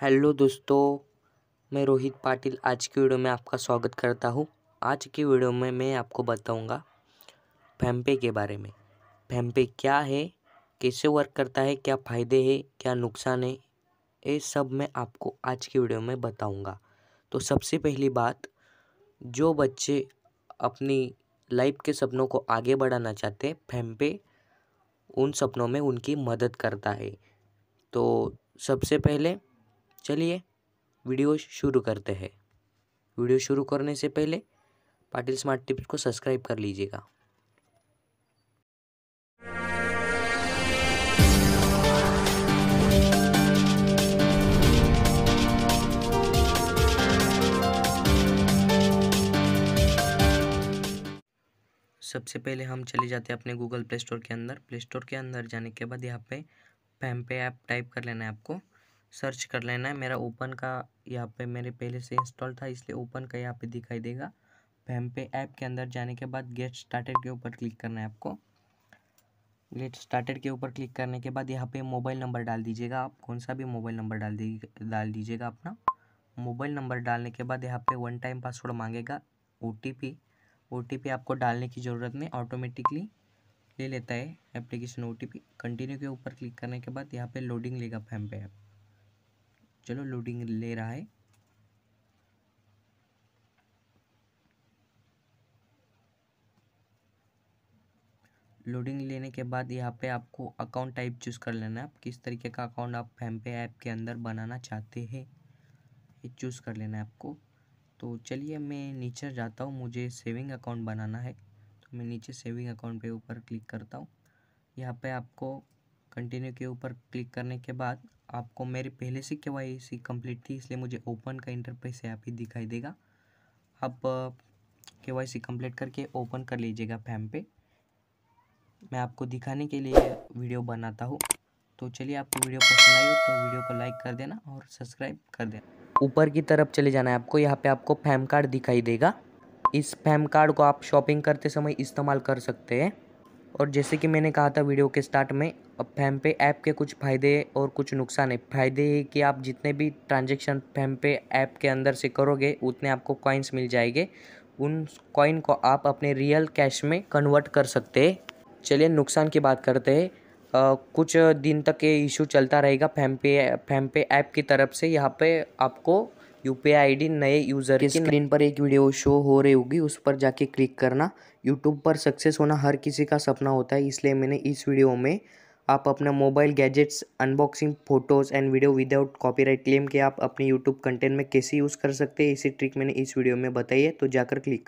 hello दोस्तों मैं रोहित पाटिल आज की वीडियो में आपका स्वागत करता हूँ आज की वीडियो में मैं आपको बताऊँगा फैम्पे के बारे में फैम्पे क्या है कैसे वर्क करता है क्या फ़ायदे है क्या नुकसान है ये सब मैं आपको आज की वीडियो में बताऊँगा तो सबसे पहली बात जो बच्चे अपनी लाइफ के सपनों को आगे बढ़ाना चाहते हैं फैम्पे उन सपनों में उनकी मदद करता है तो सबसे पहले चलिए वीडियो शुरू करते हैं वीडियो शुरू करने से पहले पाटिल स्मार्ट टिप्स को सब्सक्राइब कर लीजिएगा सबसे पहले हम चले जाते हैं अपने गूगल प्ले स्टोर के अंदर प्ले स्टोर के अंदर जाने के बाद यहाँ पे पैम पे ऐप टाइप कर लेना है आपको सर्च कर लेना है मेरा ओपन का यहाँ पे मेरे पहले से इंस्टॉल था इसलिए ओपन का यहाँ पे दिखाई देगा फैम पे ऐप के अंदर जाने के बाद गेट स्टार्टेड के ऊपर क्लिक करना है आपको गेट स्टार्टेड के ऊपर क्लिक करने के बाद यहाँ पे मोबाइल नंबर डाल दीजिएगा आप कौन सा भी मोबाइल नंबर डाल दी डाल दीजिएगा अपना मोबाइल नंबर डालने के बाद यहाँ पे वन टाइम पासवर्ड मांगेगा O T P O T P आपको डालने की ज़रूरत नहीं ऑटोमेटिकली ले लेता है application O T P continue के ऊपर क्लिक करने के बाद यहाँ पे लोडिंग लेगा फैम पे ऐप चलो लोडिंग ले रहा है लोडिंग लेने के बाद यहाँ पे आपको अकाउंट टाइप चूज़ कर लेना है आप किस तरीके का अकाउंट आप एम पे ऐप के अंदर बनाना चाहते हैं ये चूज़ कर लेना है आपको तो चलिए मैं नीचे जाता हूँ मुझे सेविंग अकाउंट बनाना है तो मैं नीचे सेविंग अकाउंट पे ऊपर क्लिक करता हूँ यहाँ पे आपको कंटिन्यू के ऊपर क्लिक करने के बाद आपको मेरे पहले से के वाई कंप्लीट थी इसलिए मुझे ओपन का इंटरफेस यहाँ पे दिखाई देगा आप के वाई सी कम्प्लीट करके ओपन कर लीजिएगा फैम पे मैं आपको दिखाने के लिए वीडियो बनाता हूँ तो चलिए आपको वीडियो पसंद आई हो तो वीडियो को लाइक कर देना और सब्सक्राइब कर देना ऊपर की तरफ चले जाना है आपको यहाँ पे आपको फैम कार्ड दिखाई देगा इस फैम कार्ड को आप शॉपिंग करते समय इस्तेमाल कर सकते हैं और जैसे कि मैंने कहा था वीडियो के स्टार्ट में अब फैम पे ऐप के कुछ फ़ायदे और कुछ नुकसान है फ़ायदे ये कि आप जितने भी ट्रांजेक्शन फैम पे ऐप के अंदर से करोगे उतने आपको कॉइन्स मिल जाएंगे उन कॉइन को आप अपने रियल कैश में कन्वर्ट कर सकते हैं चलिए नुकसान की बात करते हैं Uh, कुछ दिन तक ये इशू चलता रहेगा फैम पे फैम पे ऐप की तरफ से यहाँ पे आपको यूपीआई आईडी नए यूज़र की स्क्रीन पर एक वीडियो शो हो रही होगी उस पर जाके क्लिक करना यूट्यूब पर सक्सेस होना हर किसी का सपना होता है इसलिए मैंने इस वीडियो में आप अपना mobile gadgets unboxing photos and video without copyright claim के आप अपने यूट्यूब कंटेंट में कैसे यूज़ कर सकते हैं इसी ट्रिक मैंने इस वीडियो में बताई है तो जाकर क्लिक